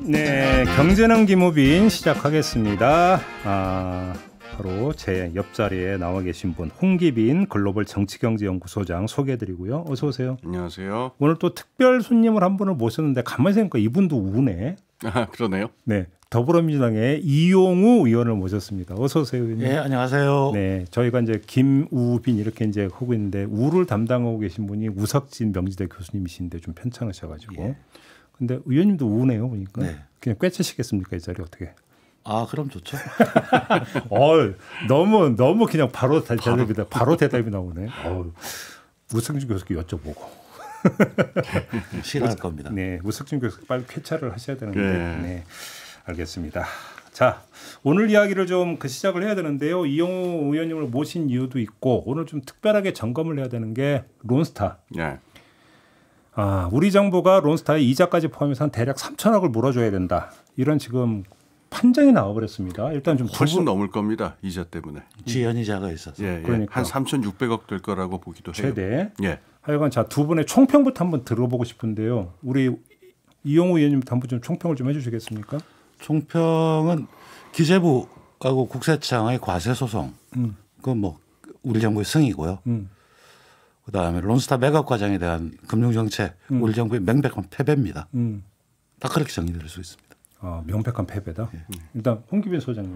네, 경제는 기모빈 시작하겠습니다. 아, 바로 제 옆자리에 나와 계신 분 홍기빈 글로벌 정치경제연구소장 소개해드리고요. 어서 오세요. 안녕하세요. 오늘 또 특별 손님을 한 분을 모셨는데 가만히 생각해 이분도 우네. 아, 그러네요. 네, 더불어민주당의 이용우 의원을 모셨습니다. 어서 오세요. 의원님. 네, 안녕하세요. 네, 저희가 이제 김우빈 이렇게 이제 하고 있는데 우를 담당하고 계신 분이 우석진 명지대 교수님이신데 좀 편찮으셔가지고. 예. 근데 의원님도 우네요 보니까 네. 그냥 꿰치시겠습니까 이 자리 어떻게? 아 그럼 좋죠. 어 너무 너무 그냥 바로, 바로. 대답이 다 바로 대답이 나오네. 어, 우승준 교수께 여쭤보고. 싫어할 겁니다. 네, 우승준 교수 빨리 쾌차를 하셔야 되는데. 네. 네. 알겠습니다. 자, 오늘 이야기를 좀 그 시작을 해야 되는데요. 이용호 의원님을 모신 이유도 있고 오늘 좀 특별하게 점검을 해야 되는 게 론스타. 네. 아, 우리 정부가 론스타의 이자까지 포함해서 한 대략 3천억을 물어줘야 된다. 이런 지금 판정이 나와버렸습니다. 일단 좀 훨씬 부... 넘을 겁니다. 이자 때문에. 지연이자가 있어서. 예, 예. 그러니까. 한 3,600억 될 거라고 보기도 최대. 해요. 최대. 예. 하여간 자 두 분의 총평부터 한번 들어보고 싶은데요. 우리 이용우 의원님부터 한번 좀 총평을 좀 해주시겠습니까? 총평은 기재부하고 국세청의 과세 소송. 음. 그뭐 우리 정부의 승이고요. 음. 그다음에 론스타 매각 과정에 대한 금융정책 음. 우리 정부의 명백한 패배입니다. 음. 딱 그렇게 정리될 수 있습니다. 아, 명백한 패배다. 예. 일단 홍기빈 소장님.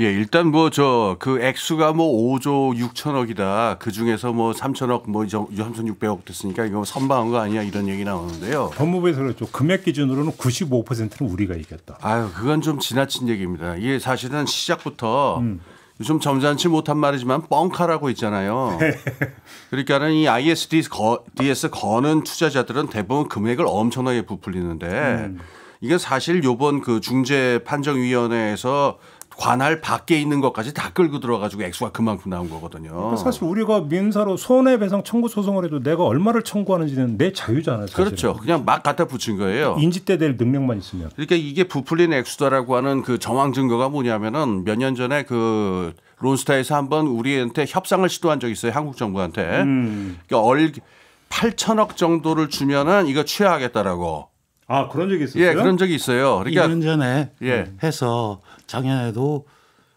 예, 일단 뭐 저 그 액수가 뭐 5조 6천억이다. 그 중에서 뭐 3천억 뭐 3,600억 됐으니까 이거 선방한 거 아니야 이런 얘기 나오는데요. 법무부에서 그랬죠. 금액 기준으로는 95%는 우리가 이겼다. 아유, 그건 좀 지나친 얘기입니다. 이게 사실은 시작부터 음. 요즘 점잖지 못한 말이지만 뻥카라고 있잖아요. 네. 그러니까는 이 ISDS 거, DS 거는 투자자들은 대부분 금액을 엄청나게 부풀리는데 음. 이게 사실 요번 그 중재 판정위원회에서 관할 밖에 있는 것까지 다 끌고 들어가지고 액수가 그만큼 나온 거거든요. 그러니까 사실 우리가 민사로 손해배상 청구 소송을 해도 내가 얼마를 청구하는지는 내 자유잖아요. 사실은. 그렇죠. 그냥 막 갖다 붙인 거예요. 인지대될 능력만 있으면. 그러니까 이게 부풀린 액수다라고 하는 그 정황 증거가 뭐냐면은 몇 년 전에 그 론스타에서 한번 우리한테 협상을 시도한 적 있어요. 한국 정부한테. 음. 그러니까 얼 8천억 정도를 주면은 이거 취하하겠다라고. 아 그런 적이 있었어요. 예, 그런 적이 있어요. 그러니까 2년 전에 예. 해서 작년에도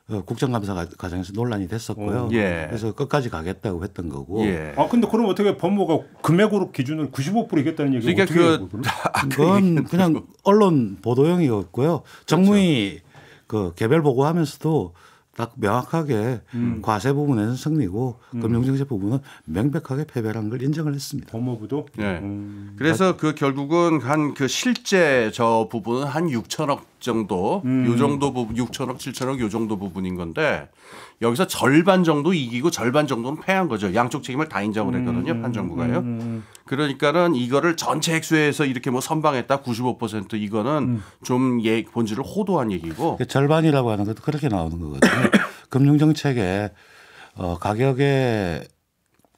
어, 국정감사 과정에서 논란이 됐었고요. 예. 그래서 끝까지 가겠다고 했던 거고. 예. 아 근데 그럼 어떻게 법무가 부 금액으로 기준을 95%이겠다는 얘기가 그러니까 그, 그건 아, 그 그냥 언론 보도용이었고요. 정무위 그렇죠. 그 개별 보고하면서도 딱 명확하게 음. 과세 부분에는 서 승리고 음. 금융정책 부분은 명백하게 패배라는 걸 인정을 했습니다. 법무부도. 네. 음. 그래서 그 결국은 한 그 실제 저 부분은 한 6천억 정도, 음. 요 정도 부분 6천억, 7천억 요 정도 부분인 건데 여기서 절반 정도 이기고 절반 정도는 패한 거죠. 양쪽 책임을 다 인정을 음, 했거든요. 음, 판정부가요. 음, 음, 그러니까는 이거를 전체 액수에서 이렇게 뭐 선방했다 95% 이거는 음. 좀 예, 본질을 호도한 얘기고. 그 절반이라고 하는 것도 그렇게 나오는 거거든요. 금융정책에 어, 가격에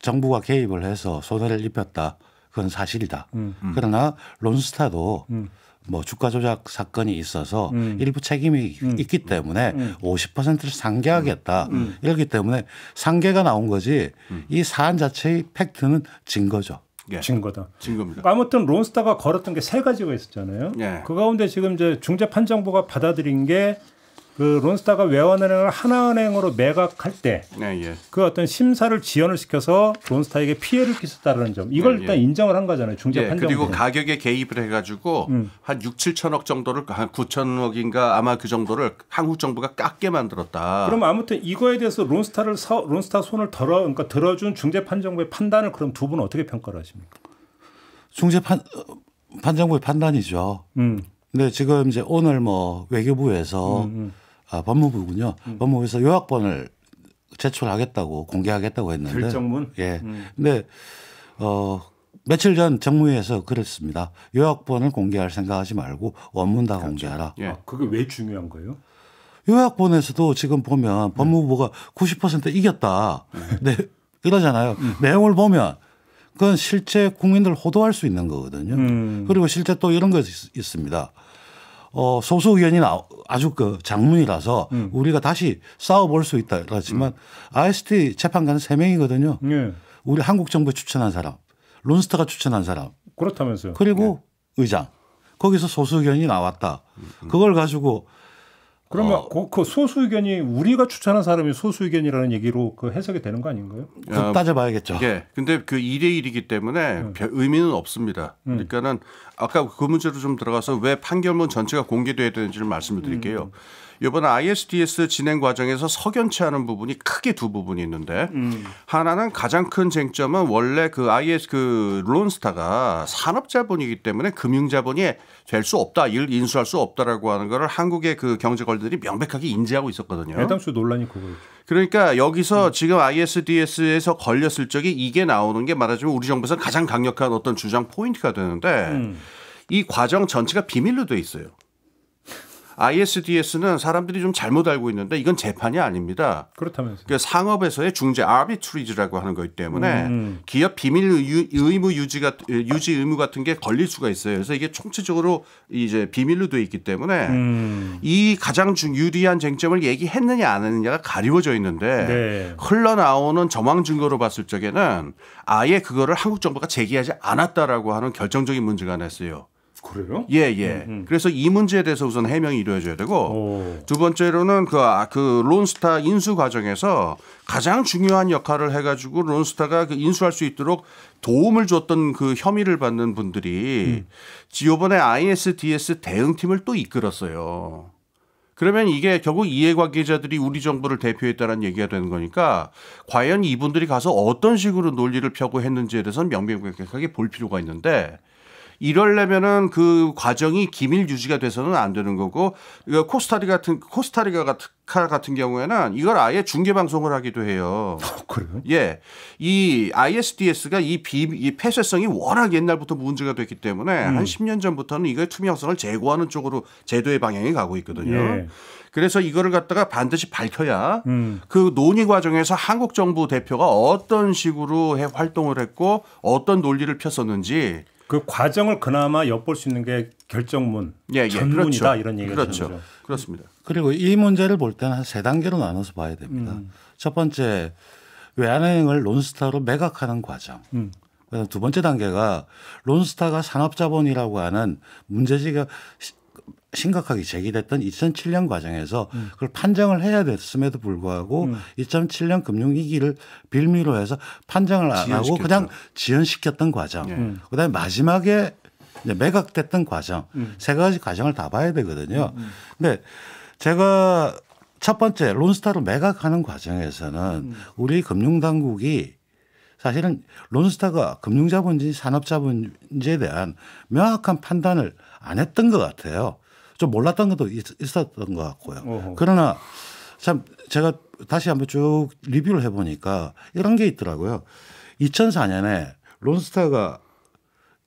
정부가 개입을 해서 손해를 입혔다. 그건 사실이다. 음. 그러나 론스타도 뭐 주가 조작 사건이 있어서 음. 일부 책임이 음. 있기 때문에 음. 50%를 음. 상계하겠다. 음. 음. 이렇기 때문에 상계가 나온 거지 이 사안 자체의 팩트는 증 거죠. 예. 증거다. 증거입니다. 그러니까 아무튼 론스타가 걸었던 게 세 가지가 있었잖아요. 예. 그 가운데 지금 이제 중재 판정부가 받아들인 게그 론스타가 외환은행을 하나은행으로 매각할 때그 예, 예. 어떤 심사를 지연을 시켜서 론스타에게 피해를 끼쳤다는 점 이걸 예, 일단 인정을 한 거잖아요 중재 판정 그리고 가격에 개입을 해가지고 음. 한 6, 7천억 정도를 한 9천억인가 아마 그 정도를 한국 정부가 깎게 만들었다. 그럼 아무튼 이거에 대해서 론스타를 사, 론스타 손을 덜어 그러니까 들어준 중재 판정부의 판단을 그럼 두 분은 어떻게 평가를 하십니까? 중재 판 판정부의 판단이죠. 음. 근데 지금 이제 오늘 뭐 외교부에서 음, 음. 아, 법무부군요. 음. 법무부에서 요약본을 제출하겠다고 공개하겠다고 했는데. 결정문? 예. 음. 근데 어 며칠 전 정무위에서 그랬습니다. 요약본을 공개할 생각하지 말고 원문 다 그렇죠. 공개하라. 예. 아, 그게 왜 중요한 거예요? 요약본에서도 지금 보면 법무부가 음. 90% 이겼다. 음. 네. 이러잖아요. 음. 내용을 보면 그건 실제 국민들 호도할 수 있는 거거든요. 음. 그리고 실제 또 이런 것이 있습니다. 어, 소수 의견이 아주 그 장문이라서 음. 우리가 다시 싸워볼 수 있다. 그렇지만 음. IST 재판관은 3명이거든요. 예. 우리 한국 정부에 추천한 사람, 론스터가 추천한 사람. 그렇다면서요. 그리고 예. 의장. 거기서 소수 의견이 나왔다. 음, 음. 그걸 가지고 그러면 어. 그, 소수 의견이 우리가 추천한 사람이 소수 의견이라는 얘기로 그 해석이 되는 거 아닌가요? 어, 따져봐야겠죠. 예. 근데 그 2대 1이기 때문에 음. 의미는 없습니다. 음. 그러니까는 아까 그 문제로 좀 들어가서 왜 판결문 전체가 공개돼야 되는지를 말씀을 드릴게요. 음. 음. 이번 ISDS 진행 과정에서 석연치 않은 부분이 크게 두 부분이 있는데 음. 하나는 가장 큰 쟁점은 원래 그 IS 그 론스타가 산업자본이기 때문에 금융자본이 될 수 없다, 일 인수할 수 없다라고 하는 거를 한국의 그 경제걸들이 명백하게 인지하고 있었거든요. 해당수 네, 논란이 그거예요. 그러니까 여기서 지금 ISDS에서 걸렸을 적에 이게 나오는 게 말하자면 우리 정부에서 가장 강력한 어떤 주장 포인트가 되는데 음. 이 과정 전체가 비밀로 돼 있어요. ISDS는 사람들이 좀 잘못 알고 있는데 이건 재판이 아닙니다. 그렇다면서 그러니까 상업에서의 중재 아비트리즈라고 하는 거기 때문에 음, 음. 기업 비밀 의무 유지 가 유지 의무 같은 게 걸릴 수가 있어요. 그래서 이게 총체적으로 이제 비밀로 돼 있기 때문에 음. 이 가장 중 유리한 쟁점을 얘기했느냐 안 했느냐가 가리워져 있는데 네. 흘러나오는 정황 증거로 봤을 적에는 아예 그거를 한국 정부가 제기하지 않았다라고 하는 결정적인 문제가 났어요. 그래요? 예, 예. 음, 음. 그래서 이 문제에 대해서 우선 해명이 이루어져야 되고 오. 두 번째로는 그, 아, 그 론스타 인수 과정에서 가장 중요한 역할을 해가지고 론스타가 그 인수할 수 있도록 도움을 줬던 그 혐의를 받는 분들이 음. 지요번에 ISDS 대응팀을 또 이끌었어요. 그러면 이게 결국 이해관계자들이 우리 정부를 대표했다는 얘기가 되는 거니까 과연 이분들이 가서 어떤 식으로 논리를 펴고 했는지에 대해서는 명명백백하게 볼 필요가 있는데 이럴려면은 그 과정이 기밀 유지가 돼서는 안 되는 거고 이거 코스타리 같은 코스타리가 같은 같은 경우에는 이걸 아예 중계 방송을 하기도 해요. 어, 그래요? 예, 이 ISDS가 이 비이 폐쇄성이 워낙 옛날부터 문제가 됐기 때문에 음. 한 10년 전부터는 이걸 투명성을 제고하는 쪽으로 제도의 방향이 가고 있거든요. 예. 그래서 이거를 갖다가 반드시 밝혀야 음. 그 논의 과정에서 한국 정부 대표가 어떤 식으로 활동을 했고 어떤 논리를 폈었는지 그 과정을 그나마 엿볼 수 있는 게 결정문, 예, 예. 그렇죠. 전문이다 그렇죠. 이런 얘기가 그렇죠. 거죠. 그렇습니다. 그리고 이 문제를 볼 때는 한 세 단계로 나눠서 봐야 됩니다. 음. 첫 번째 외환행을 론스타로 매각하는 과정. 음. 두 번째 단계가 론스타가 산업자본이라고 하는 문제지가 심각하게 제기됐던 2007년 과정에서 음. 그걸 판정을 해야 됐음에도 불구하고 음. 2007년 금융위기를 빌미로 해서 판정을 안 하고 그냥 지연시켰던 과정. 예. 음. 그다음에 마지막에 이제 매각됐던 과정. 음. 세 가지 과정을 다 봐야 되거든요. 음, 음. 근데 제가 첫 번째 론스타를 매각하는 과정에서는 우리 금융당국이 사실은 론스타가 금융자본지 산업자본지에 대한 명확한 판단을 안 했던 것 같아요. 좀 몰랐던 것도 있었던 것 같고요. 어허. 그러나 참 제가 다시 한번 쭉 리뷰를 해보니까 이런 게 있더라고요. 2004년에 론스타가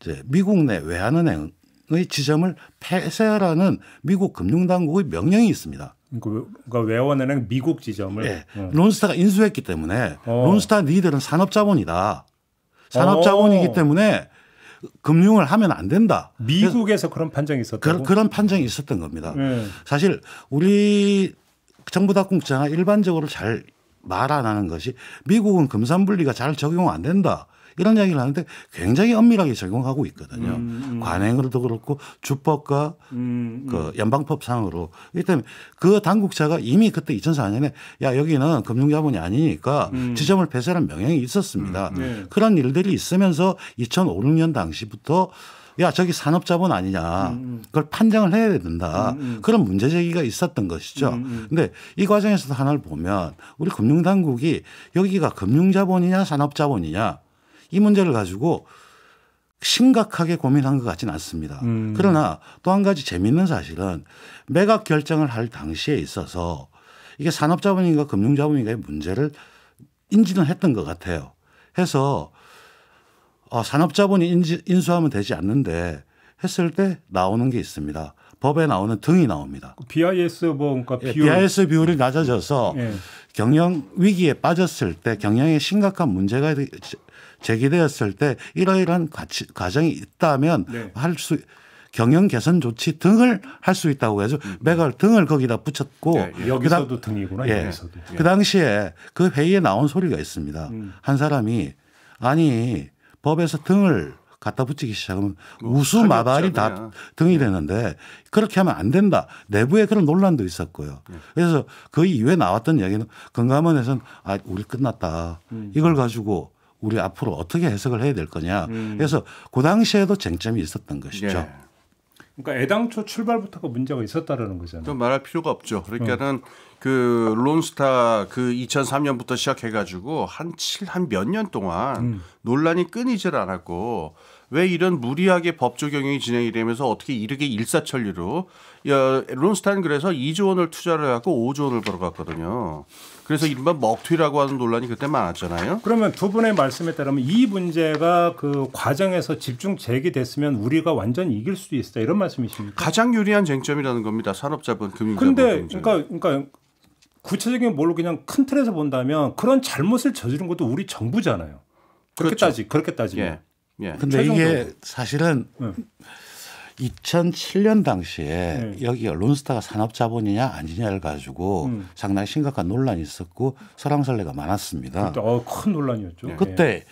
이제 미국 내 외환은행의 지점을 폐쇄하라는 미국 금융당국의 명령이 있습니다. 그, 그러니까 외환은행 미국 지점을 네. 어. 론스타가 인수했기 때문에 어. 론스타 니들은 산업자본이다. 산업자본이기 어. 때문에 금융을 하면 안 된다. 미국에서 그런 판정이 있었다. 그런 판정이 있었던 겁니다. 네. 사실 우리 정부 닭공자가 일반적으로 잘 말 안 하는 것이 미국은 금산분리가 잘 적용 안 된다. 이런 이야기를 하는데 굉장히 엄밀하게 적용하고 있거든요. 음. 음. 관행으로도 그렇고 주법과 음. 음. 그 연방법상으로. 이렇기 때문에 그 당국자가 이미 그때 2004년에 야 여기는 금융자본이 아니니까 음. 지점을 폐쇄한 명령이 있었습니다. 음, 네. 그런 일들이 있으면서 2005, 6년 당시부터 야 저기 산업자본 아니냐 그걸 판정을 해야 된다 그런 문제 제기가 있었던 것이죠. 음, 그런데 이 과정에서도 하나를 보면 우리 금융당국이 여기가 금융자본이냐 산업자본이냐 이 문제를 가지고 심각하게 고민한 것 같지는 않습니다. 음. 그러나 또 한 가지 재미있는 사실은 매각 결정을 할 당시에 있어서 이게 산업자본인가 금융자본인가의 문제를 인지는 했던 것 같아요. 해서 어, 산업자본이 인지, 인수하면 되지 않는데 했을 때 나오는 게 있습니다. 법에 나오는 등이 나옵니다. 그 BIS 뭐 그러니까 예, 비율. BIS 비율이 낮아져서 네. 경영 위기에 빠졌을 때 경영에 심각한 문제가 제기되었을 때 이러이러한 가치, 과정이 있다면 네. 할수 경영 개선 조치 등을 할 수 있다고 해서 매각 음. 등을 거기다 붙였고 예, 예. 여기서도 그 등이구나 예. 여기서도 예. 그 당시에 그 회의에 나온 소리가 있습니다. 음. 한 사람이 아니 법에서 등을 갖다 붙이기 시작하면 뭐, 우수 마발이 다 등이 예. 되는데 그렇게 하면 안 된다. 내부에 그런 논란도 있었고요. 예. 그래서 그 이후에 나왔던 이야기는 건감원에서는 아, 우리 끝났다. 음. 이걸 가지고 우리 앞으로 어떻게 해석을 해야 될 거냐. 음. 그래서 그 당시에도 쟁점이 있었던 것이죠. 예. 그러니까 애당초 출발부터가 문제가 있었다라는 거잖아요. 좀 말할 필요가 없죠. 그러니까는 어. 그 론스타 그 2003년부터 시작해가지고 한 칠 한 몇 년 동안 음. 논란이 끊이질 않았고 왜 이런 무리하게 법 적용이 진행이 되면서 어떻게 이르게 일사천리로 론스타인 그래서 2조 원을 투자를 해갖고 5조 원을 벌어갔거든요. 그래서 이른바 먹튀라고 하는 논란이 그때 많았잖아요. 그러면 두 분의 말씀에 따르면 이 문제가 그 과정에서 집중 제기됐으면 우리가 완전 이길 수도 있다 이런 말씀이십니까? 가장 유리한 쟁점이라는 겁니다. 산업자본 금융자본. 근데 그러니까 그러니까 구체적인 뭘로 그냥 큰 틀에서 본다면 그런 잘못을 저지른 것도 우리 정부잖아요. 그렇게 그렇죠. 따지 그렇게 따지면. 예. 예. 근데 이게 사실은 네. 2007년 당시에 네. 여기 론스타가 산업자본이냐 아니냐를 가지고 음. 상당히 심각한 논란이 있었고 설왕설래가 많았습니다. 그때 어, 큰 논란이었죠. 네. 그때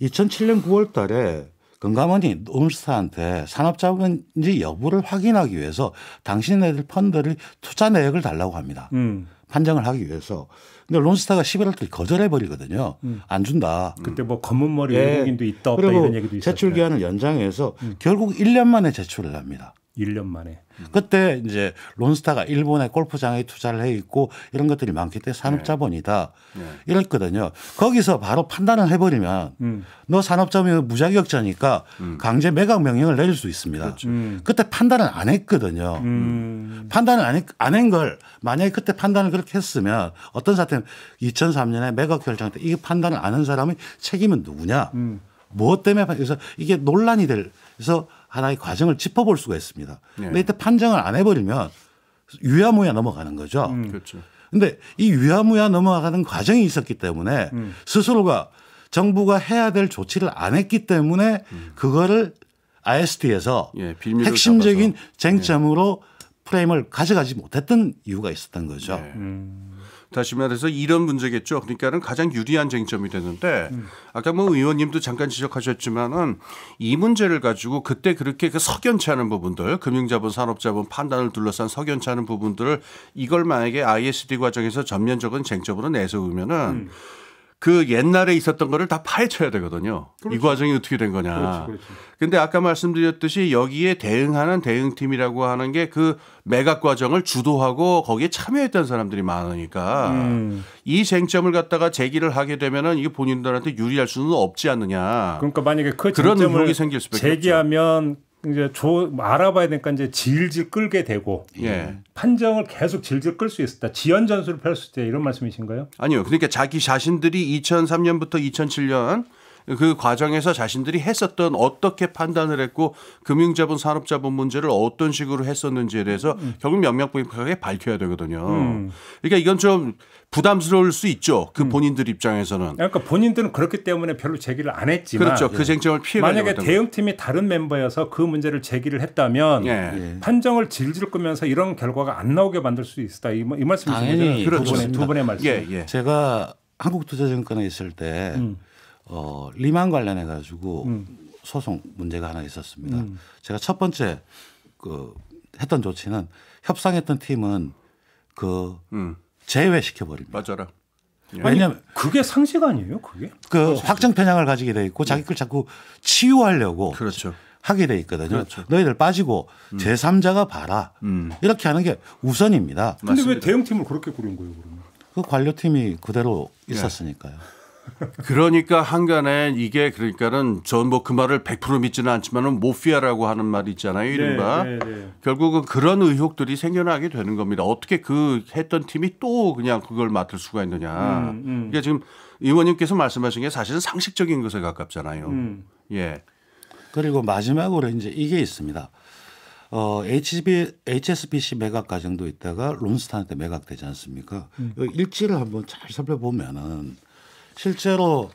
2007년 예. 9월달에 금감원이 론스타한테 산업자본인지 여부를 확인하기 위해서 당신네들 펀드를 투자 내역을 달라고 합니다. 음. 판정을 하기 위해서. 근데 론스타가 11월 달 거절해 버리거든요. 음. 안 준다. 그때 뭐 검은 머리 예. 외국인도 있다 없다 이런 얘기도 있었죠. 제출 기한을 연장해서 음. 결국 1년 만에 제출을 합니다. 1년 만에. 음. 그때 이제 론스타가 일본의 골프장에 투자를 해 있고 이런 것들이 많기 때문에 산업자본이다. 네. 네. 이랬거든요. 거기서 바로 판단을 해버리면 음. 너 산업자본이 무자격자니까 음. 강제 매각 명령을 내릴 수 있습니다. 그렇죠. 음. 그때 판단을 안 했거든요. 음. 판단을 안한 걸 만약에 그때 판단을 그렇게 했으면 어떤 사태는 2003년에 매각 결정 때 이 판단을 아는 사람의 책임은 누구냐. 무엇 뭐 때문에 그래서 이게 논란이 될 그래서 하나의 과정을 짚어볼 수가 있습니다. 그런데 예. 이때 판정을 안 해버리면 유야무야 넘어가는 거죠. 음. 음, 그렇죠. 근데 이 유야무야 넘어가는 과정이 있었기 때문에 음. 스스로가 정부가 해야 될 조치를 안 했기 때문에 음. 그거를 IST에서 예, 핵심적인 잡아서. 쟁점으로 예. 프레임을 가져가지 못했던 이유가 있었던 거죠. 네. 음. 다시 말해서 이런 문제겠죠. 그러니까는 가장 유리한 쟁점이 되는데 음. 아까 뭐 의원님도 잠깐 지적하셨지만은 이 문제를 가지고 그때 그렇게 그 석연치 않은 부분들 금융자본 산업자본 판단을 둘러싼 석연치 않은 부분들을 이걸 만약에 ISD 과정에서 전면적인 쟁점으로 내세우면은 음. 그 옛날에 있었던 거를 다 파헤쳐야 되거든요. 그렇죠. 이 과정이 어떻게 된 거냐. 그렇 근데 아까 말씀드렸듯이 여기에 대응하는 대응팀이라고 하는 게 그 매각 과정을 주도하고 거기에 참여했던 사람들이 많으니까 음. 이 쟁점을 갖다가 제기를 하게 되면은 이게 본인들한테 유리할 수는 없지 않느냐. 그러니까 만약에 그 그런 의혹이 생길 수밖에 제기하면 없죠. 이제 조 알아봐야 되니까 이제 질질 끌게 되고 예. 판정을 계속 질질 끌 수 있었다. 지연 전술을 펼 수 있다. 이런 말씀이신가요? 아니요. 그러니까 자기 자신들이 2003년부터 2007년 그 과정에서 자신들이 했었던 어떻게 판단을 했고 금융자본 산업자본 문제를 어떤 식으로 했었는지에 대해서 음. 결국 명명백백하게 밝혀야 되거든요. 음. 그러니까 이건 좀 부담스러울 수 있죠. 그 음. 본인들 입장에서는. 그러니까 본인들은 그렇기 때문에 별로 제기를 안 했지만 그렇죠. 그 예. 쟁점을 피해 만약에 대응팀이 거. 다른 멤버여서 그 문제를 제기를 했다면 예. 판정을 질질 끄면서 이런 결과가 안 나오게 만들 수 있다. 이, 뭐, 이 말씀이시죠. 그렇죠. 두, 분의, 두 예, 분의 말씀. 예, 제가 한국투자증권에 있을 때 음. 어, 리만 관련해 가지고 음. 소송 문제가 하나 있었습니다. 음. 제가 첫 번째 그 했던 조치는 협상했던 팀은 그 음. 제외시켜 버립니다. 맞아라. 예. 왜냐면 그게 상식 아니에요, 그게? 그 확정 편향을 가지게 돼 있고 네. 자기 걸 자꾸 치유하려고 그렇죠. 하게 돼 있거든요. 그렇죠. 너희들 빠지고 음. 제3자가 봐라. 음. 이렇게 하는 게 우선입니다. 근데 맞습니다. 왜 대응팀을 그렇게 꾸린 거예요, 그러면? 그 관료팀이 그대로 예. 있었으니까요. 네. 그러니까 한간에 이게 그러니까는 전뭐그 말을 100% 믿지는 않지만은 모피아라고 하는 말이 있잖아요. 네, 이른바. 네, 네, 네. 결국은 그런 의혹들이 생겨나게 되는 겁니다. 어떻게 그 했던 팀이 또 그냥 그걸 맡을 수가 있느냐. 음, 음. 그러니까 지금 의원님께서 말씀하신 게 사실은 상식적인 것에 가깝잖아요. 음. 예. 그리고 마지막으로 이제 이게 있습니다. 어, HB, HSBC 매각 과정도 있다가 론스타한테 매각되지 않습니까? 음. 일지를 한번 잘 살펴보면은 실제로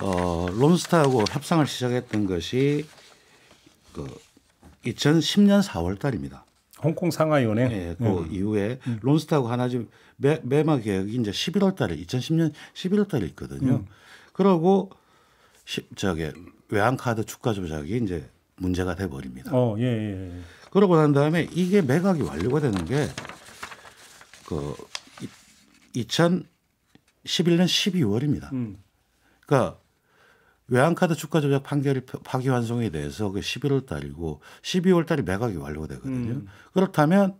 어, 롬스타하고 협상을 시작했던 것이 그 2010년 4월 달입니다. 홍콩 상하이 은행. 예, 그 음. 이후에 음. 스타하고 하나지 매마 계획이 이제 11월 달에 2010년 11월 달에 있거든요. 음. 그러고 시, 저게 외환 카드 주가 조작이 이제 문제가 돼 버립니다. 어, 예, 예, 예. 그러고 난 다음에 이게 매각이 완료가 되는 게그 11년 12월입니다. 음. 그러니까 외환카드 주가 조작 판결 이 파기 환송에 대해서 그 11월 달이고 12월 달이 매각이 완료되거든요. 음. 그렇다면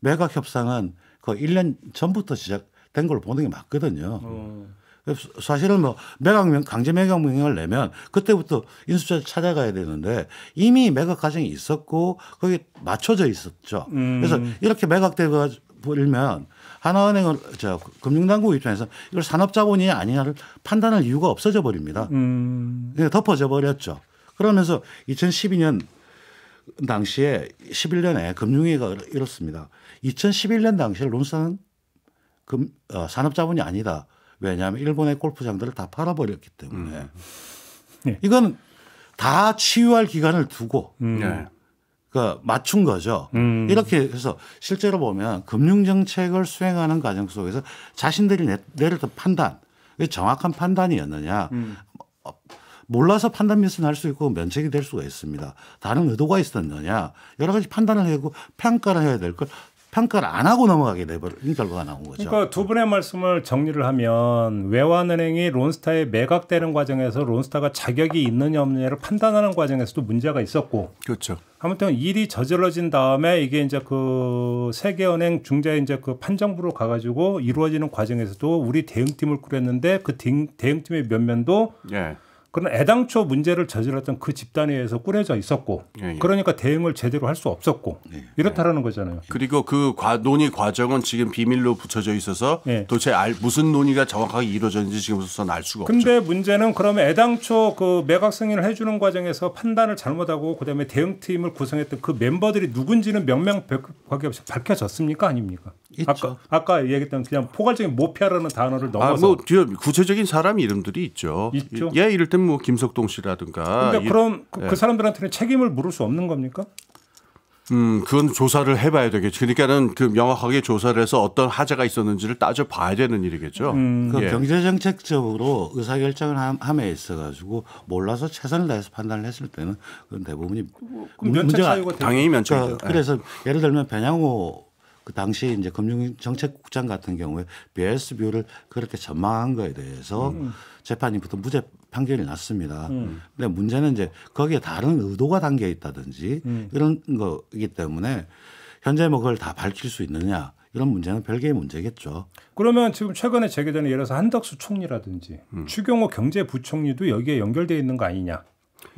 매각 협상은 그 1년 전부터 시작된 걸 보는 게 맞거든요. 어. 그 사실은 뭐 매각명 강제 매각 명령을 내면 그때부터 인수자 찾아가야 되는데 이미 매각 과정이 있었고 거기 맞춰져 있었죠. 음. 그래서 이렇게 매각돼가 지고 버리면 하나은행은저 금융당국 입장에서 이걸 산업자본이 아니냐를 판단할 이유가 없어져 버립니다. 음. 예, 덮어져 버렸죠. 그러면서 2012년 당시에 11년에 금융위가 이렇습니다. 2011년 당시에 론는 금, 어, 산업자본이 아니다. 왜냐하면 일본의 골프장들을 다 팔아버렸기 때문에 음. 네. 이건 다 치유할 기간을 두고 음. 네. 그 맞춘 거죠. 음. 이렇게 해서 실제로 보면 금융정책을 수행하는 과정 속에서 자신들이 내렸던 판단, 정확한 판단이었느냐. 음. 몰라서 판단 미스는 할수 있고 면책이 될 수가 있습니다. 다른 의도가 있었느냐 여러 가지 판단을 하고 평가를 해야 될걸 평가를 안 하고 넘어가게 내버린 결과가 나온 거죠. 그러니까 두 분의 말씀을 정리를 하면 외환은행이 론스타에 매각되는 과정에서 론스타가 자격이 있느냐 없느냐를 판단하는 과정에서도 문제가 있었고. 그렇죠. 아무튼 일이 저질러진 다음에 이게 이제 그 세계은행 중재 이제 그 판정부로 가가지고 이루어지는 과정에서도 우리 대응팀을 꾸렸는데 그 대응팀의 면면도 예. 그런 애당초 문제를 저질렀던 그 집단에 의해서 꾸려져 있었고 예, 예. 그러니까 대응을 제대로 할 수 없었고 예, 이렇다라는 거잖아요. 예. 그리고 그 과, 논의 과정은 지금 비밀로 붙여져 있어서 예. 도대체 알, 무슨 논의가 정확하게 이루어졌는지 지금부터알 수가 근데 없죠. 근데 문제는 그러면 애당초 그 매각 승인을 해주는 과정에서 판단을 잘못하고 그다음에 대응팀을 구성했던 그 멤버들이 누군지는 명명백하게 없이 밝혀졌습니까 아닙니까? 있죠. 아까 아까 얘기했던 그냥 포괄적인 모피아라는 단어를 넣어서 아, 뭐 구체적인 사람 이름들이 있죠. 있죠. 예, 이럴 때 사실뭐 김석동 씨라든가. 그러니 그럼 그, 그 예. 사람들한테는 책임을 물을 수 없는 겁니까? 음, 그건 조사를 해봐야 되겠죠. 그러니까는 그 명확하게 조사를 해서 어떤 하자가 있었는지를 따져봐야 되는 일이겠죠. 음. 예. 경제정책적으로 의사결정을 함에 있어가지고 몰라서 최선을 다해서 판단을 했을 때는 그건 대부분이 문제가 당연히 면책이죠. 그러니까 예. 그래서 예를 들면 변양호 그 당시 에 이제 금융정책국장 같은 경우에 BS뷰를 그렇게 전망한 거에 대해서 음. 재판이부터 무죄 판결이 났습니다. 음. 근데 문제는 이제 거기에 다른 의도가 담겨 있다든지 음. 이런 거이기 때문에 현재 뭐 그걸 다 밝힐 수 있느냐 이런 문제는 별개의 문제겠죠. 그러면 지금 최근에 제기되는 예를 들어서 한덕수 총리라든지 음. 추경호 경제부총리도 여기에 연결돼 있는 거 아니냐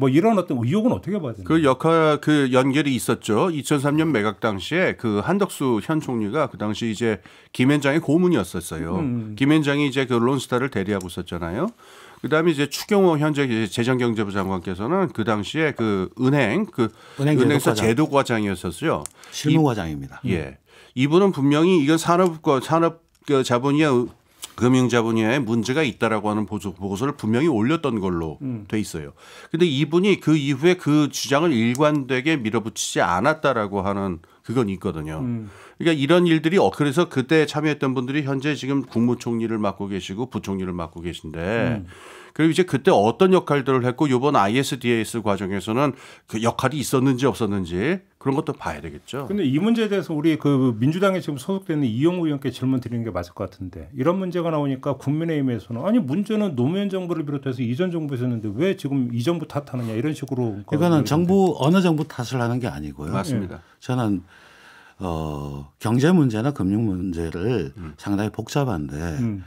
뭐 이런 어떤 의혹은 어떻게 봐야 되나요? 그 역할 그 연결이 있었죠. 2003년 매각 당시에 그 한덕수 현 총리가 그 당시 이제 김현장의 고문이었었어요. 음. 음. 김현장이 이제 그 론스타를 대리하고 있었잖아요. 그다음에 이제 추경호 현재 재정경제부 장관께서는 그 당시에 그 은행 그 은행 은행사 제도과장이었었어요. 실무과장입니다. 예, 이분은 분명히 이건 산업 산업 그 자본이야 금융자 본 분야에 문제가 있다라고 하는 보조, 보고서를 분명히 올렸던 걸로 음. 돼 있어요. 근데 이분이 그 이후에 그 주장을 일관되게 밀어붙이지 않았다라고 하는 그건 있거든요. 음. 그러니까 이런 일들이 어 그래서 그때 참여했던 분들이 현재 지금 국무총리를 맡고 계시고 부총리를 맡고 계신데 음. 그리고 이제 그때 어떤 역할들을 했고 요번 ISDS 과정에서는 그 역할이 있었는지 없었는지 그런 것도 봐야 되겠죠. 근데 이 문제에 대해서 우리 그 민주당에 지금 소속되는 이용우 의원께 질문 드리는 게 맞을 것 같은데 이런 문제가 나오니까 국민의힘에서는 아니 문제는 노무현 정부를 비롯해서 이전 정부였는데 왜 지금 이 정부 탓하느냐 이런 식으로 이거는 그러니까 정부 어느 정부 탓을 하는 게 아니고요. 맞습니다. 예. 저는 어 경제 문제나 금융 문제를 음. 상당히 복잡한데 음.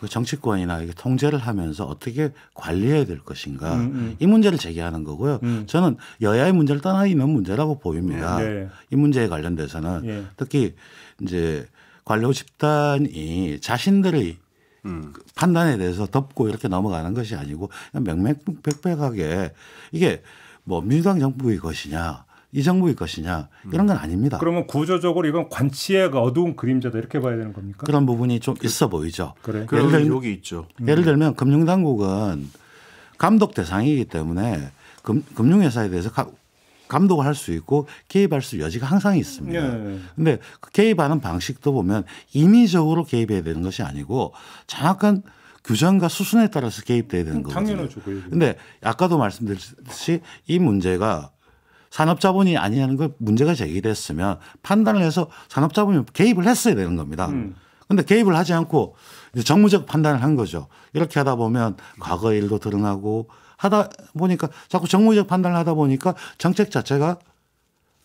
그 정치권이나 통제를 하면서 어떻게 관리해야 될 것인가 음, 음. 이 문제를 제기하는 거고요. 음. 저는 여야의 문제를 떠나 있는 문제라고 보입니다. 네. 이 문제에 관련돼서는 네. 특히 이제 관료 집단이 자신들의 그 판단에 대해서 덮고 이렇게 넘어가는 것이 아니고 명맥백백하게 이게 뭐 민주당 정부의 것이냐 이 정부의 것이냐 이런 건 음. 아닙니다. 그러면 구조적으로 이건 관치의 그 어두운 그림자다 이렇게 봐야 되는 겁니까? 그런 부분이 좀 있어 보이죠. 그래. 예를 들면 여기 있죠. 예를 음. 들면 금융당국은 감독 대상이기 때문에 금, 금융회사에 대해서 가, 감독을 할 수 있고 개입할 수 여지가 항상 있습니다. 그런데 네. 예. 그 개입하는 방식도 보면 임의적으로 개입해야 되는 것이 아니고 정확한 규정과 수순에 따라서 개입돼야 되는 음, 거거든요. 당연하죠. 그 그런데 아까도 말씀드렸듯이 이 문제가 산업자본이 아니냐는 걸 문제가 제기됐으면 판단을 해서 산업자본이 개입을 했어야 되는 겁니다. 그런데 음. 개입을 하지 않고 정무적 판단을 한 거죠. 이렇게 하다 보면 과거 일도 드러나고 하다 보니까 자꾸 정무적 판단을 하다 보니까 정책 자체가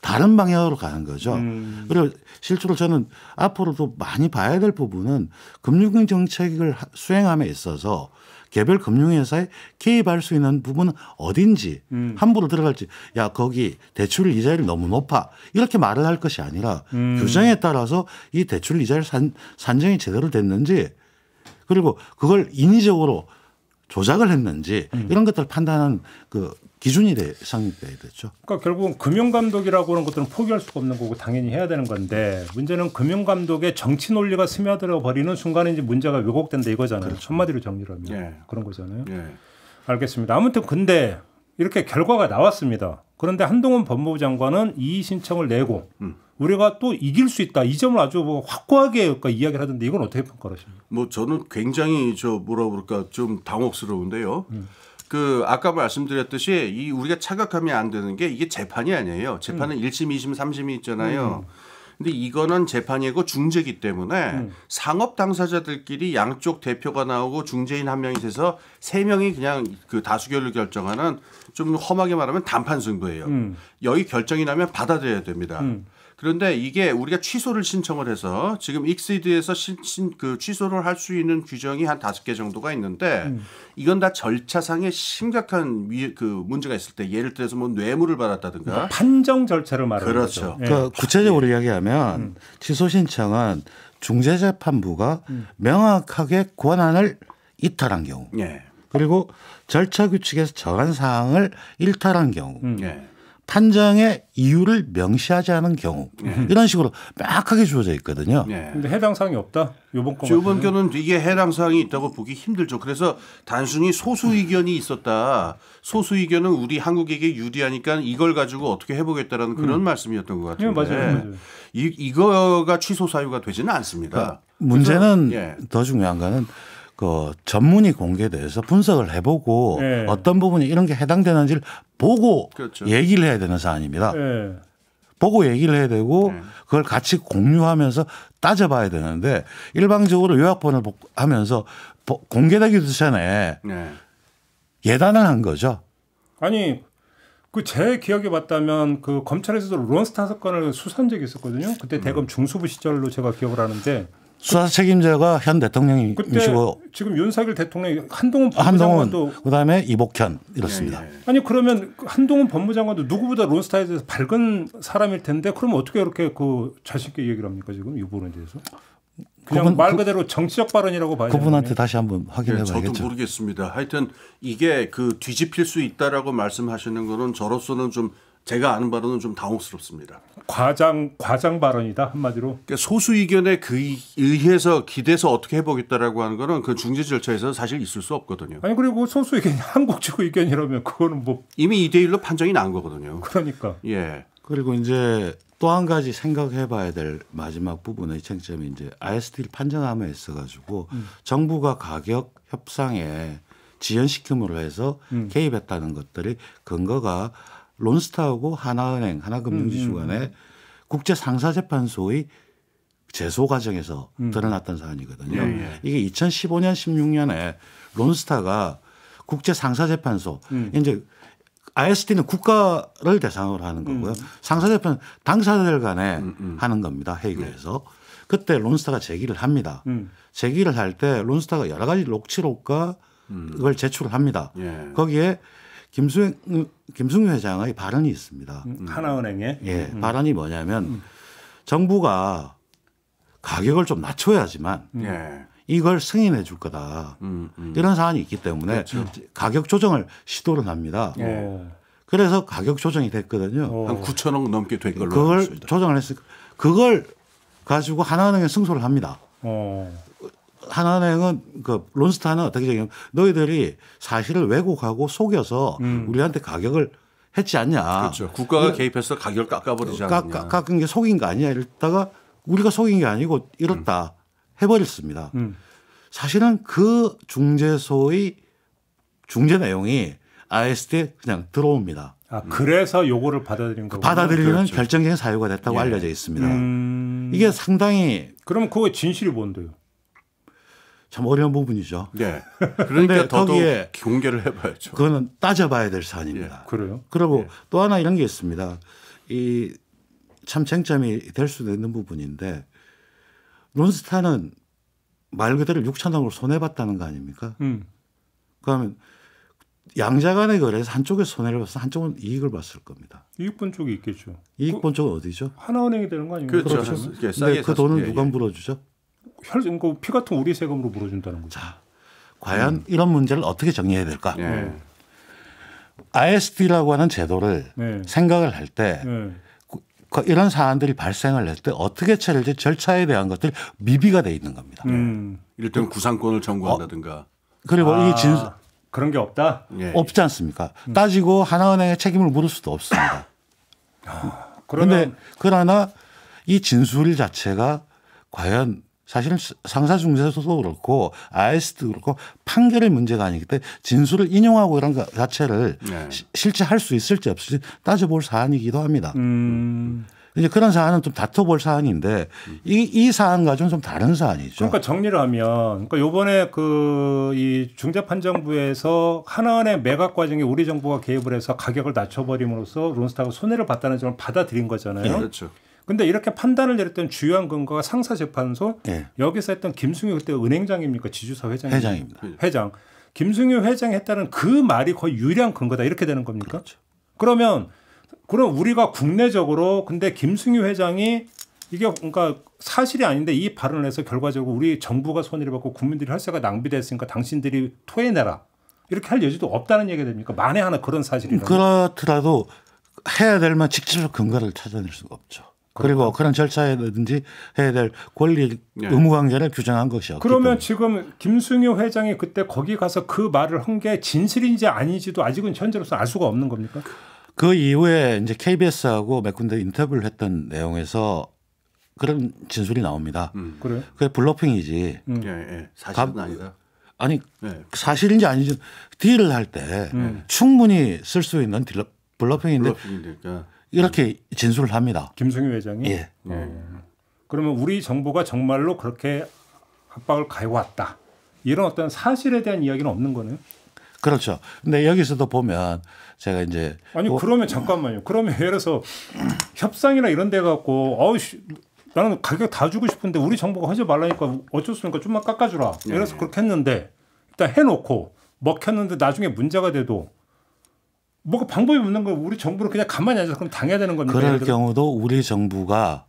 다른 방향으로 가는 거죠. 음. 그리고 실제로 저는 앞으로도 많이 봐야 될 부분은 금융 정책을 수행함에 있어서 개별 금융회사에 개입할 수 있는 부분은 어딘지 음. 함부로 들어갈지 야 거기 대출 이자율이 너무 높아 이렇게 말을 할 것이 아니라 음. 규정에 따라서 이 대출 이자율 산, 산정이 제대로 됐는지 그리고 그걸 인위적으로 조작을 했는지 음. 이런 것들을 판단하는 그 기준이 돼, 상립돼야 되죠. 그러니까 결국은 금융감독이라고 하는 것들은 포기할 수가 없는 거고 당연히 해야 되는 건데 문제는 금융감독의 정치 논리가 스며들어 버리는 순간에 이제 문제가 왜곡된다 이거잖아요. 그렇죠. 한마디로 정리를 하면 예. 그런 거잖아요. 예. 알겠습니다. 아무튼 근데 이렇게 결과가 나왔습니다. 그런데 한동훈 법무부 장관은 이의 신청을 내고 음. 우리가 또 이길 수 있다 이 점을 아주 뭐 확고하게 그러니까 이야기를 하던데 이건 어떻게 평가하십니까? 뭐 저는 굉장히 저 뭐라 그럴까 좀 당혹스러운데요. 음. 그 아까 말씀드렸듯이 이 우리가 착각하면 안 되는 게 이게 재판이 아니에요. 재판은 음. 일심이심삼심이 있잖아요. 음. 근데 이거는 재판이고 중재기 때문에 음. 상업 당사자들끼리 양쪽 대표가 나오고 중재인 한 명이 돼서 세 명이 그냥 그 다수결로 결정하는 좀 험하게 말하면 단판 승부예요. 음. 여기 결정이 나면 받아들여야 됩니다. 음. 그런데 이게 우리가 취소를 신청을 해서 지금 익시드에서 신, 그 취소를 할 수 있는 규정이 한 다섯 개 정도가 있는데 음. 이건 다 절차상의 심각한 위, 그 문제가 있을 때 예를 들어서 뭐 뇌물을 받았다든가 그 판정 절차를 말하는 그렇죠. 거죠. 네. 그러니까 구체적으로 이야기하면 음. 취소 신청은 중재재판부가 음. 명확하게 권한을 이탈한 경우. 네. 그리고 절차 규칙에서 정한 사항을 일탈한 경우. 네. 탄정의 이유를 명시하지 않은 경우 예. 이런 식으로 명확하게 주어져 있거든요. 그런데 예. 네. 해당 사항이 없다. 요번 건 이번 경우 이게 해당 사항이 있다고 보기 힘들죠. 그래서 단순히 소수 의견이 있었다. 소수 의견은 우리 한국에게 유리하니까 이걸 가지고 어떻게 해보겠다라는 그런 음. 말씀이었던 것 같은데 네, 맞아요, 맞아요. 이 이거가 취소 사유가 되지는 않습니다. 그러니까 문제는 예. 더 중요한 거는 그 전문이 공개돼서 분석을 해보고 네. 어떤 부분이 이런 게 해당되는지를 보고 그렇죠. 얘기를 해야 되는 사안입니다. 네. 보고 얘기를 해야 되고 네. 그걸 같이 공유하면서 따져봐야 되는데 일방적으로 요약본을 하면서 공개되기도 전에 네. 예단을 한 거죠. 아니 그 제 기억에 맞다면 그 검찰에서도 론스타 사건을 수사 적이 있었거든요. 그때 음. 대검 중수부 시절로 제가 기억을 하는데 수사 책임자가 현 대통령이시고 지금 윤석열 대통령 한동훈 아, 한동훈 그다음에 이복현 이렇습니다. 예, 예. 아니 그러면 그 한동훈 법무장관도 누구보다 론스타에 서 밝은 사람일 텐데 그러면 어떻게 이렇게 그 자신있게 얘기를 합니까 지금 이분에 대해서? 그냥 그분, 말 그 그대로 정치적 발언이라고 봐야 그분한테 되나요? 다시 한번 확인해 예, 봐야겠죠. 네, 저도 모르겠습니다. 하여튼 이게 그 뒤집힐 수 있다라고 말씀하시는 거는 저로서는 좀 제가 아는 바로는 좀 당혹스럽습니다. 과장 과장 발언이다 한마디로. 그러니까 소수 의견에 그 의해서 기대서 어떻게 해보겠다라고 하는 거는 그 중재 절차에서 사실 있을 수 없거든요. 아니 그리고 소수 의견이 한국 측의 견이라면 그거는 뭐 이미 이 대일로 판정이 난 거거든요. 그러니까. 예. 그리고 이제 또 한 가지 생각해봐야 될 마지막 부분의 쟁점이 이제 i s 를 판정함에 있어가지고 음. 정부가 가격 협상에 지연시킴으로 해서 음. 개입했다는 것들이 근거가 론스타하고 하나은행, 하나금융지주 음, 음, 간에 음. 국제 상사재판소의 제소 과정에서 음. 드러났던 사안이거든요. 예, 예. 이게 2015년 16년에 론스타가 국제 상사재판소 음. 이제 ISD는 국가를 대상으로 하는 거고요. 음. 상사재판 당사자들 간에 음음. 음. 하는 겁니다. 회의에서 예. 그때 론스타가 제기를 합니다. 제기를 할 때 론스타가 여러 가지 녹취록과 그걸 제출을 합니다. 예. 거기에 김수 김승유 회장의 발언이 있습니다. 음, 음. 하나은행에 예, 음. 발언이 뭐냐면 음. 정부가 가격을 좀 낮춰야지만 예. 이걸 승인해 줄 거다 이런 사안이 있기 때문에 그렇죠. 가격 조정을 시도를 합니다. 예. 그래서 가격 조정이 됐거든요. 한 9천억 넘게 된 걸로 그걸 조정을 했을 그걸 가지고 하나은행에 승소를 합니다. 오. 하나은행은 그 론스타는 어떻게 적용? 너희들이 사실을 왜곡하고 속여서 음. 우리한테 가격을 했지 않냐. 그렇죠. 국가가 그러니까 개입해서 가격을 깎아버리지 않냐. 깎, 깎은 게 속인 거 아니야. 이랬다가 우리가 속인 게 아니고 이렇다 음. 해버렸습니다. 음. 사실은 그 중재소의 중재 내용이 ISD에 그냥 들어옵니다. 아, 그래서 요거를 받아들인 거고 받아들이는 그렇죠. 결정적인 사유가 됐다고 예. 알려져 있습니다. 음. 이게 상당히 그럼 그거 진실이 뭔데요? 참 어려운 부분이죠. 네. 그런데 그러니까 거기에 공개를 해봐야죠. 그거는 따져봐야 될 사안입니다. 예, 그래요? 그리고 예. 또 하나 이런 게 있습니다. 이 참 쟁점이 될 수도 있는 부분인데 론스타는 말 그대로 6천억을 손해봤다는 거 아닙니까? 음. 그러면 양자간의 거래에서 한쪽에 손해를 봤어, 한쪽은 이익을 봤을 겁니다. 이익 본 쪽이 있겠죠. 이익 그 본 쪽은 어디죠? 하나은행이 되는 거 아닙니까? 그렇죠. 그렇죠. 네, 예, 그 돈은 예, 누가 물어주죠? 혈, 그피 같은 우리 세금으로 물어준다는 거죠. 자, 과연 음. 이런 문제를 어떻게 정리해야 될까? 네. ISD라고 네. 하는 제도를 네. 생각을 할때 네. 그, 그 이런 사안들이 발생을 할 때 어떻게 처리할지 절차에 대한 것들 미비가 돼 있는 겁니다. 음. 네. 일단 구상권을 청구한다든가. 어, 그리고 아. 이 진, 그런 게 없다? 예. 없지 않습니까? 음. 따지고 하나은행에 책임을 물을 수도 없습니다. 아, 그런데 그러나 이 진술 자체가 과연 사실 상사중재소도 그렇고 IS도 그렇고 판결의 문제가 아니기 때문에 진술을 인용하고 이런 것 자체를 네. 실제 할 수 있을지 없을지 따져볼 사안이기도 합니다. 음. 이제 그런 사안은 좀 다퉈볼 사안인데 이, 이 사안과는 좀 다른 사안이죠. 그러니까 정리를 하면 그러니까 요번에 그 이 중재판정부에서 하나원의 매각 과정에 우리 정부가 개입을 해서 가격을 낮춰버림으로써 론스타가 손해를 봤다는 점을 받아들인 거잖아요. 네, 그렇죠. 근데 이렇게 판단을 내렸던 주요한 근거가 상사재판소 네. 여기서 했던 김승효 그때 은행장입니까 지주사 예. 회장 회장입니다. 회장 김승효 회장이 했다는 그 말이 거의 유일한 근거다 이렇게 되는 겁니까? 그렇죠. 그러면 그럼 우리가 국내적으로 근데 김승효 회장이 이게 그러니까 사실이 아닌데 이 발언을 해서 결과적으로 우리 정부가 손해를 받고 국민들이 혈세가 낭비됐으니까 당신들이 토해내라 이렇게 할 여지도 없다는 얘기가 됩니까? 만에 하나 그런 사실이라 그렇더라도 해야 될 만 직접적 근거를 찾아낼 수가 없죠. 그리고 그런 절차라든지 해야 될 권리 예. 의무 관계를 규정한 것이요. 그러면 지금 김승효 회장이 그때 거기 가서 그 말을 한 게 진실인지 아닌지도 아직은 현재로서 알 수가 없는 겁니까? 그 이후에 이제 KBS하고 몇 군데 인터뷰를 했던 내용에서 그런 진술이 나옵니다. 음. 그래요? 그게 블러핑이지. 음. 예, 예. 사실은 아니다. 아니 네. 사실인지 아닌지 딜을 할때 음. 충분히 쓸 수 있는 딜러, 블러핑인데, 블러핑인데. 이렇게 진술을 합니다. 김승희 회장이. 예. 음. 그러면 우리 정부가 정말로 그렇게 압박을 가해왔다. 이런 어떤 사실에 대한 이야기는 없는 거네요. 그렇죠. 근데 여기서도 보면 제가 이제 아니 뭐, 그러면 잠깐만요. 그러면 예를 들어서 협상이나 이런 데 갖고 어우 나는 가격 다 주고 싶은데 우리 정부가 하지 말라니까 어쩔 수 없으니까 좀만 깎아주라. 예를 들어서 네. 그렇게 했는데 일단 해놓고 먹혔는데 나중에 문제가 돼도 뭐가 방법이 없는 거예요. 우리 정부를 그냥 가만히 앉아서 그럼 당해야 되는 겁니다. 그럴 경우도 우리 정부가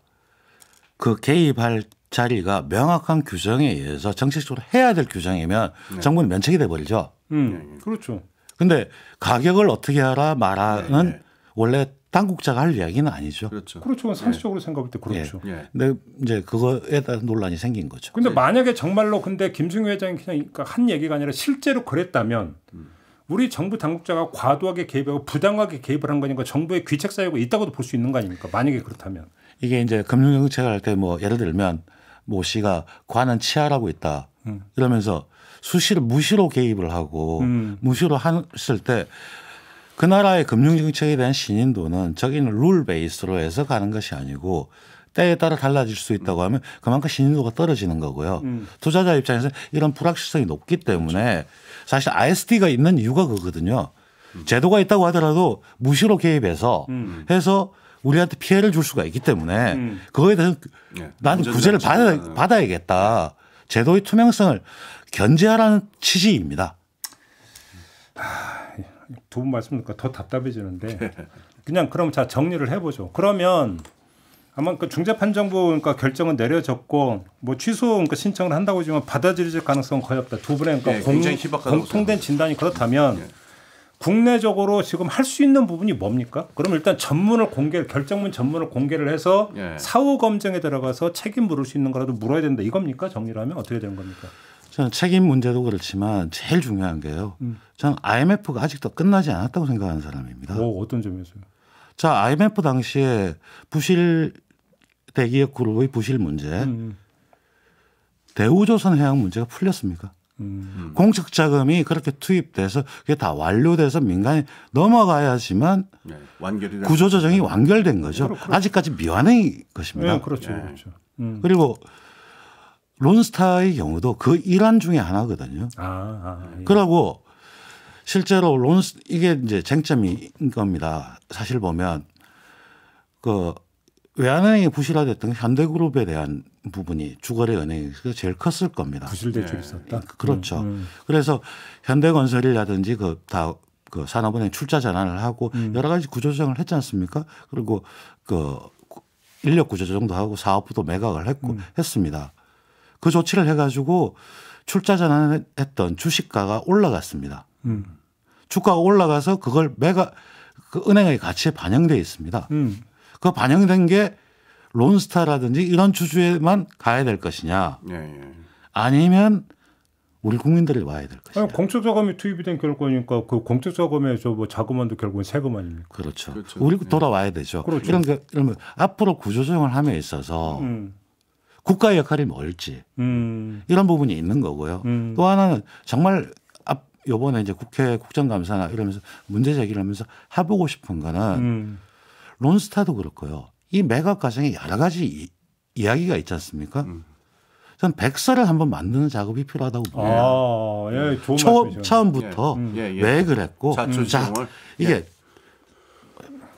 그 개입할 자리가 명확한 규정에 의해서 정책적으로 해야 될 규정이면 네. 정부는 면책이 돼 버리죠. 음, 그렇죠. 근데 가격을 어떻게 하라 말하는 네. 네. 원래 당국자가 할 이야기는 아니죠. 그렇죠. 그렇죠. 상식적으로 네. 생각할 때 네. 그렇죠. 예. 근데 이제 그거에 따른 논란이 생긴 거죠. 근데 만약에 정말로 근데 김승유 회장이 그냥 그러니까 한 얘기가 아니라 실제로 그랬다면 음. 우리 정부 당국자가 과도하게 개입하고 부당하게 개입을 한 거니까 정부의 귀책 사유가 있다고도 볼 수 있는 거 아닙니까? 만약에 그렇다면 이게 이제 금융정책을 할 때 뭐 예를 들면 모 씨가 관은 치하라고 있다 음. 이러면서 수시로 무시로 개입을 하고 음. 무시로 했을 때 그 나라의 금융정책에 대한 신인도는 저기는 룰 베이스로 해서 가는 것이 아니고 때에 따라 달라질 수 있다고 하면 그만큼 신인도가 떨어지는 거고요. 음. 투자자 입장에서 이런 불확실성이 높기 때문에 그렇죠. 사실 IST가 있는 이유가 그거거든요. 제도가 있다고 하더라도 무시로 개입해서 음. 해서 우리한테 피해를 줄 수가 있기 때문에 음. 그거에 대해서 네. 난 구제를 받아, 받아야겠다. 제도의 투명성을 견제하라는 취지입니다. 아, 두분 말씀 듣고더 답답해지는데 그냥 그럼 자 정리를 해보죠. 그러면 아마 그 중재 판정부 그러니까 결정은 내려졌고 뭐 취소 그러니까 신청을 한다고 하지만 받아들일 가능성은 거의 없다. 두 분의 그러니까 네, 공, 통된 진단이 그렇다면 네. 국내적으로 지금 할 수 있는 부분이 뭡니까? 그럼 일단 전문을 공개, 결정문 전문을 공개를 해서 네. 사후 검증에 들어가서 책임 물을 수 있는 거라도 물어야 된다. 이겁니까? 정리를 하면 어떻게 되는 겁니까? 저는 책임 문제도 그렇지만 제일 중요한 게요. 음. 저는 IMF가 아직도 끝나지 않았다고 생각하는 사람입니다. 오, 어떤 점에서요? 자, IMF 당시에 부실 대기업 그룹의 부실 문제, 음, 음. 대우조선 해양 문제가 풀렸습니까? 음. 공적 자금이 그렇게 투입돼서 그게 다 완료돼서 민간에 넘어가야지만 네, 구조 조정이 네. 완결된 거죠. 그렇구 그렇죠. 아직까지 미완의 것입니다. 네, 그렇죠. 네. 그렇죠. 음. 그리고 론스타의 경우도 그 일환 중에 하나거든요. 아, 아, 예. 그러고 실제로 론스 이게 이제 쟁점인 겁니다. 사실 보면 그 외환은행이 부실화됐던 현대그룹에 대한 부분이 주거래 은행에서 제일 컸을 겁니다. 부실 대출이 네. 있었다. 그렇죠. 음, 음. 그래서 현대건설이라든지 그 다그 그 산업은행 출자 전환을 하고 음. 여러 가지 구조조정을 했지 않습니까? 그리고 그 인력 구조조정도 하고 사업부도 매각을 했고 음. 했습니다. 그 조치를 해가지고 출자 전환했던 주식가가 올라갔습니다. 음. 주가가 올라가서 그걸 매각 그 은행의 가치에 반영돼 있습니다. 음. 그 반영된 게 론스타라든지 이런 주주에만 가야 될 것이냐 예, 예. 아니면 우리 국민들이 와야 될 것이냐. 아니, 공적 자금이 투입이 된 결과니까 그 공적 자금의 저뭐 자금만도 결국은 세금 아닙니까? 그렇죠. 그렇죠. 우리 예. 돌아와야 되죠. 그렇죠. 이런 게 이런 앞으로 구조조정을 함에 있어서 음. 국가의 역할이 뭘지 음. 이런 부분이 있는 거고요. 음. 또 하나는 정말 앞 요번에 이제 국회 국정감사나 이러면서 문제 제기를 하면서 해보고 싶은 거는 음. 론스타도 그렇고요. 이 매각 과정에 여러 가지 이, 이야기가 있지 않습니까? 음. 전 백서를 한번 만드는 작업이 필요하다고 봅니다. 아, 예, 처음, 처음부터 예, 예, 왜 그랬고 자, 이게 예.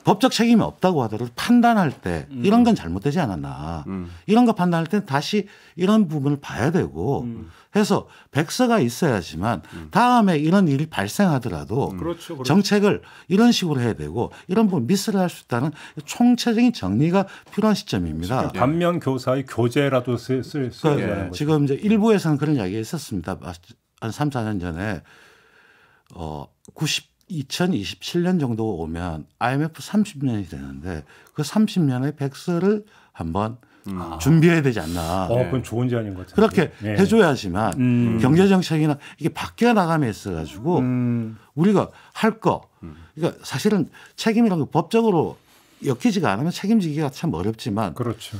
법적 책임이 없다고 하더라도 판단할 때 음. 이런 건 잘못되지 않았나 음. 이런 거 판단할 때 다시 이런 부분을 봐야 되고 음. 해서 백서가 있어야지만 음. 다음에 이런 일이 발생하더라도 음. 그렇죠, 그렇죠. 정책을 이런 식으로 해야 되고 이런 부분 미스를 할 수 있다는 총체적인 정리가 필요한 시점입니다. 반면 교사의 교재라도 쓸 수 있어요. 그러니까 지금 이제 일부에서는 그런 이야기가 었습니다한 3, 4년 전에 어 90. 2027년 정도 오면 IMF 30년이 되는데 그 30년의 백서를 한번 아. 준비해야 되지 않나. 어, 네. 그건 좋은 제안인 것 같아요. 그렇게 네. 해줘야지만 음. 경제정책이나 이게 바뀌어 나가면 있어가지고 음. 우리가 할 거. 음. 그러니까 사실은 책임이라는 게 법적으로 엮이지가 않으면 책임지기가 참 어렵지만 그렇죠.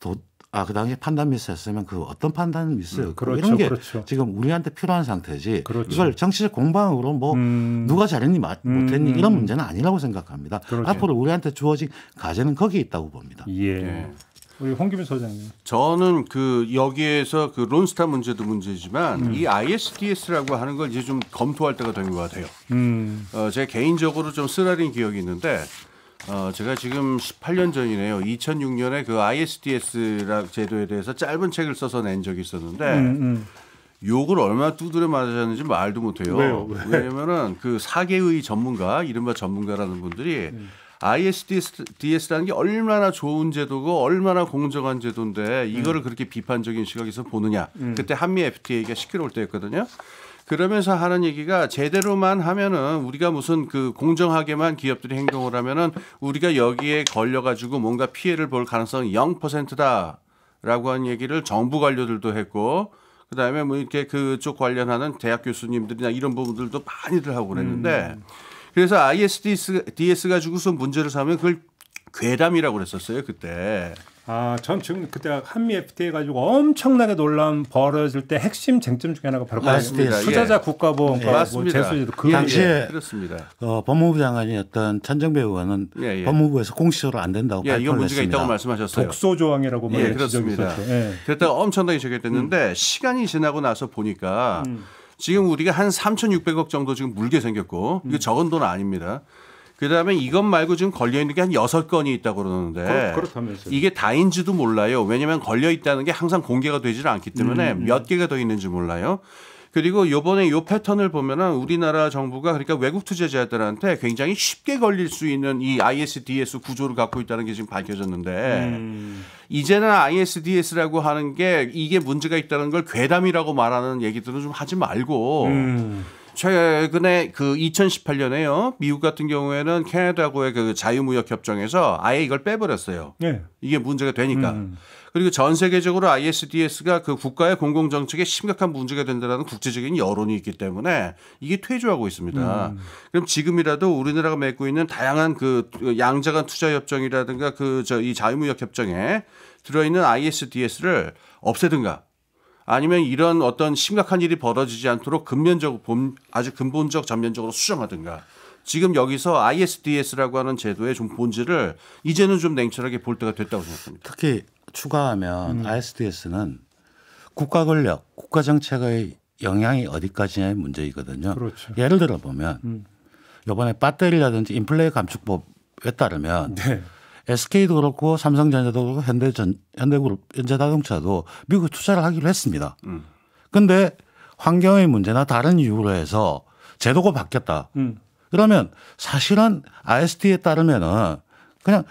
도, 아, 그 당시에 판단 미스했으면 그 어떤 판단 미스 음, 그 그렇죠, 이런 게 그렇죠. 지금 우리한테 필요한 상태지. 그렇죠. 이걸 정치적 공방으로 뭐 음. 누가 잘했니 못했니 음. 이런 문제는 아니라고 생각합니다. 그러게. 그렇죠. 앞으로 우리한테 주어진 과제는 거기에 있다고 봅니다. 예. 네. 우리 홍기민 소장님. 저는 그 여기에서 그 론스타 문제도 문제지만 음. 이 ISDS라고 하는 걸 이제 좀 검토할 때가 된 것 같아요. 음. 어, 제 개인적으로 좀 쓰라린 기억이 있는데 어, 제가 지금 18년 전이네요. 2006년에 그 ISDS 제도에 대해서 짧은 책을 써서 낸 적이 있었는데 음, 음. 욕을 얼마나 두드려 맞으셨는지 말도 못해요. 왜요? 왜? 냐면은그 사계의 전문가, 이른바 전문가라는 분들이 음. ISDS라는 게 얼마나 좋은 제도고 얼마나 공정한 제도인데 이거를 음. 그렇게 비판적인 시각에서 보느냐. 음. 그때 한미 FTA가 시0개월 때였거든요. 그러면서 하는 얘기가 제대로만 하면은 우리가 무슨 그 공정하게만 기업들이 행동을 하면은 우리가 여기에 걸려가지고 뭔가 피해를 볼 가능성은 0%다라고 한 얘기를 정부 관료들도 했고 그다음에 뭐 이렇게 그쪽 관련하는 대학 교수님들이나 이런 부분들도 많이들 하고 그랬는데 음. 그래서 ISDS DS가 주고서 문제를 삼으면 그걸 괴담이라고 그랬었어요 그때. 아, 전 지금 그때 한미 FTA 가지고 엄청나게 논란 벌어질 때 핵심 쟁점 중에 하나가 바로 맞습니다. 투자자 뭐 예. 국가보험 예. 뭐 재수지도 그 당시에 그렇습니다. 어, 법무부 장관이었던 찬정배 의원은 예, 예, 법무부에서 공식적으로 안 된다고 예, 발표를 했습니다. 있다고 말씀하셨어요. 독소 조항이라고 뭐 예, 그렇습니다. 그랬다 예. 엄청나게 적용됐는데 음. 시간이 지나고 나서 보니까 음. 지금 우리가 한 3,600억 정도 지금 물게 생겼고 음. 이거 적은 돈 아닙니다. 그다음에 이것 말고 지금 걸려 있는 게 한 여섯 건이 있다고 그러는데 그렇, 다면서 이게 다인지도 몰라요. 왜냐하면 걸려 있다는 게 항상 공개가 되질 않기 때문에 음, 음. 몇 개가 더 있는지 몰라요. 그리고 요번에 요 패턴을 보면은 우리나라 정부가 그러니까 외국 투자자들한테 굉장히 쉽게 걸릴 수 있는 이 ISDS 구조를 갖고 있다는 게 지금 밝혀졌는데 음. 이제는 ISDS라고 하는 게 이게 문제가 있다는 걸 괴담이라고 말하는 얘기들은 좀 하지 말고 음. 최근에 그 2018년에요. 미국 같은 경우에는 캐나다하고의 그 자유무역 협정에서 아예 이걸 빼버렸어요. 네. 이게 문제가 되니까. 음. 음. 그리고 전 세계적으로 ISDS가 그 국가의 공공 정책에 심각한 문제가 된다는 국제적인 여론이 있기 때문에 이게 퇴조하고 있습니다. 음. 그럼 지금이라도 우리나라가 맺고 있는 다양한 그 양자간 투자 협정이라든가 그 저 이 자유무역 협정에 들어있는 ISDS를 없애든가 아니면 이런 어떤 심각한 일이 벌어지지 않도록 근면적 아주 근본적 전면적으로 수정하든가 지금 여기서 ISDS라고 하는 제도의 좀 본질을 이제는 좀 냉철하게 볼 때가 됐다고 생각합니다. 특히 추가하면 음. ISDS는 국가 권력, 국가 정책의 영향이 어디까지냐의 문제이거든요. 그렇죠. 예를 들어 보면 음. 이번에 배터리라든지 인플레이 감축법에 따르면 네. SK도 그렇고 삼성전자도 그렇고 현대전 현대그룹 현대자동차도 미국 투자를 하기로 했습니다. 그런데 음. 환경의 문제나 다른 이유로 해서 제도가 바뀌었다. 음. 그러면 사실은 IST에 따르면은 그냥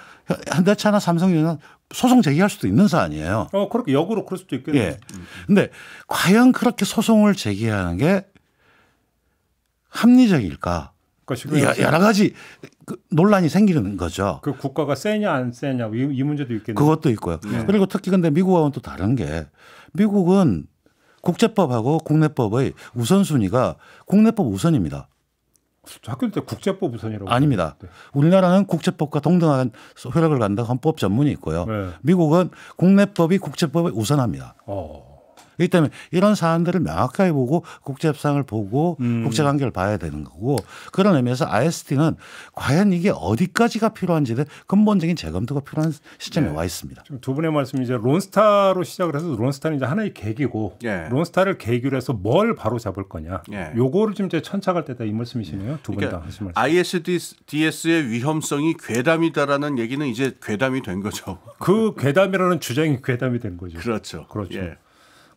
현대차나 삼성전자 소송 제기할 수도 있는 사안이에요. 어, 그렇게 역으로 그럴 수도 있겠네요. 예. 근데 과연 그렇게 소송을 제기하는 게 합리적일까? 그러니까 여러 가지 그 논란이 생기는 거죠. 그 국가가 세냐 안 세냐 이, 이 문제도 있겠네요. 그것도 있고요. 네. 그리고 특히 근데 미국하고는 또 다른 게 미국은 국제법하고 국내법의 우선순위가 국내법 우선입니다. 학교 때 국제법 우선이라고 아닙니다. 네. 우리나라는 국제법과 동등한 효력을 갖는 헌법 전문이 있고요. 네. 미국은 국내법이 국제법에 우선합니다. 어. 그렇기 때문에 이런 사안들을 명확하게 보고 국제 협상을 보고 음. 국제 관계를 봐야 되는 거고 그런 의미에서 IST는 과연 이게 어디까지가 필요한지를 근본적인 재검토가 필요한 시점에 네. 와 있습니다. 지금 두 분의 말씀 이제 이 론스타로 시작을 해서 론스타는 이제 하나의 계기고 예. 론스타를 계기로 해서 뭘 바로 잡을 거냐. 예. 요거를 지금 이제 천착할 때다 이 말씀이시네요. 두 분다 그러니까 ISDS의 위험성이 괴담이다라는 얘기는 이제 괴담이 된 거죠. 그 괴담이라는 주장이 괴담이 된 거죠. 그렇죠. 그렇죠. 예.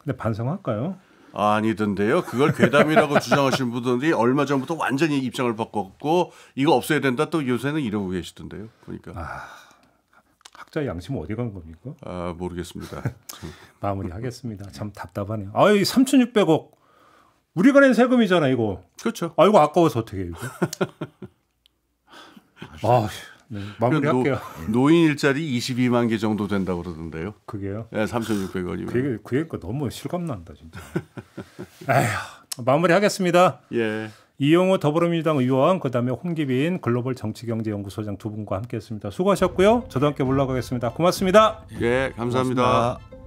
근데 반성할까요? 아니던데요. 그걸 괴담이라고 주장하시 분들이 얼마 전부터 완전히 입장을 바꿨고 이거 없어야 된다 또 요새는 이러고 계시던데요. 보니까. 아, 학자 양심 어디 간 겁니까? 아 모르겠습니다. 마무리하겠습니다. 참 답답하네요. 아이 3,600억 우리가 낸 세금이잖아 이거. 그렇죠. 아이고 아까워서 어떻게 이거. 아. 네, 마무리할게요. 노, 인 일자리 22만 개 정도 된다고 그러던데요. 그게요? 네, 3,600원이면. 그게 그얘 그 너무 실감난다 진짜. 아휴, 마무리하겠습니다. 예. 이용호 더불어민주당 의원 그다음에 홍기빈 글로벌 정치경제연구소장 두 분과 함께했습니다. 수고하셨고요. 저도 함께 물러가겠습니다. 고맙습니다. 예, 감사합니다 고맙습니다.